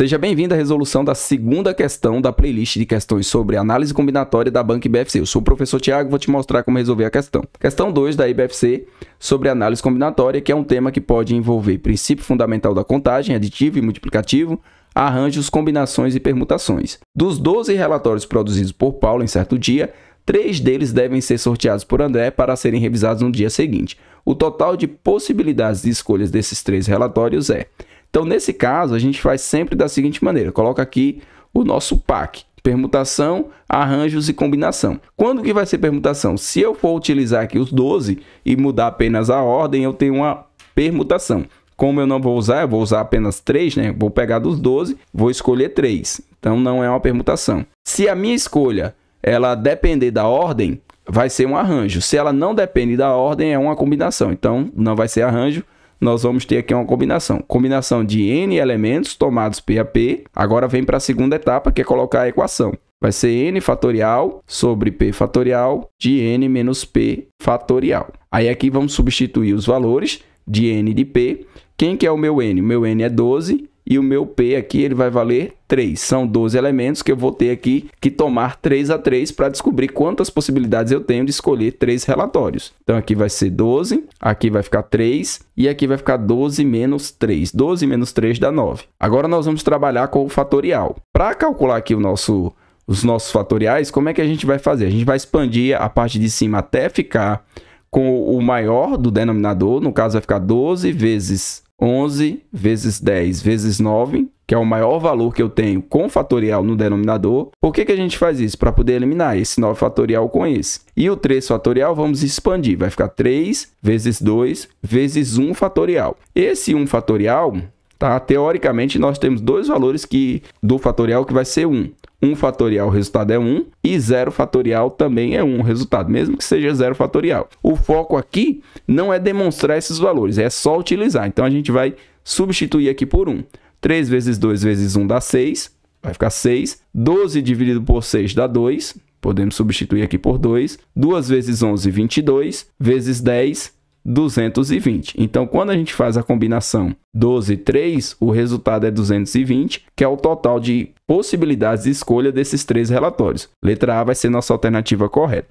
Seja bem-vindo à resolução da segunda questão da playlist de questões sobre análise combinatória da banca IBFC. Eu sou o professor Tiago, vou te mostrar como resolver a questão. Questão 2 da IBFC sobre análise combinatória, que é um tema que pode envolver princípio fundamental da contagem, aditivo e multiplicativo, arranjos, combinações e permutações. Dos 12 relatórios produzidos por Paulo em certo dia, três deles devem ser sorteados por André para serem revisados no dia seguinte. O total de possibilidades de escolhas desses três relatórios é então, nesse caso, a gente faz sempre da seguinte maneira: coloca aqui o nosso pack. Permutação, arranjos e combinação. Quando que vai ser permutação? Se eu for utilizar aqui os 12 e mudar apenas a ordem, eu tenho uma permutação. Como eu não vou usar, eu vou usar apenas 3, né? Vou pegar dos 12, vou escolher 3. Então não é uma permutação. Se a minha escolha ela depender da ordem, vai ser um arranjo. Se ela não depende da ordem, é uma combinação. Então não vai ser arranjo, nós vamos ter aqui uma combinação. Combinação de N elementos tomados P a P. Agora vem para a segunda etapa, que é colocar a equação. Vai ser N fatorial sobre P fatorial de N menos P fatorial. Aí aqui vamos substituir os valores de N e de P. Quem que é o meu N? O meu N é 12 e o meu P aqui ele vai valer 3. São 12 elementos que eu vou ter aqui que tomar 3 a 3 para descobrir quantas possibilidades eu tenho de escolher três relatórios. Então aqui vai ser 12, aqui vai ficar 3 e aqui vai ficar 12 menos 3. 12 menos 3 dá 9. Agora nós vamos trabalhar com o fatorial. Para calcular aqui o nosso os nossos fatoriais, como é que a gente vai fazer? A gente vai expandir a parte de cima até ficar com o maior do denominador, no caso vai ficar 12 vezes 11 vezes 10 vezes 9, que é o maior valor que eu tenho com fatorial no denominador. Por que, que a gente faz isso? Para poder eliminar esse 9 fatorial com esse. E o 3 fatorial vamos expandir, vai ficar 3 vezes 2 vezes 1 fatorial. Esse 1 fatorial Tá? Teoricamente, nós temos dois valores que do fatorial que vai ser 1. 1 fatorial, o resultado é 1, e 0 fatorial também é 1 resultado, mesmo que seja 0 fatorial. O foco aqui não é demonstrar esses valores, é só utilizar. Então, a gente vai substituir aqui por 1. 3 vezes 2 vezes 1 dá 6, vai ficar 6. 12 dividido por 6 dá 2, podemos substituir aqui por 2. 2 vezes 11, 22. Vezes 10, 220. Então, quando a gente faz a combinação 12 e 3, o resultado é 220, que é o total de possibilidades de escolha desses três relatórios. Letra A vai ser nossa alternativa correta.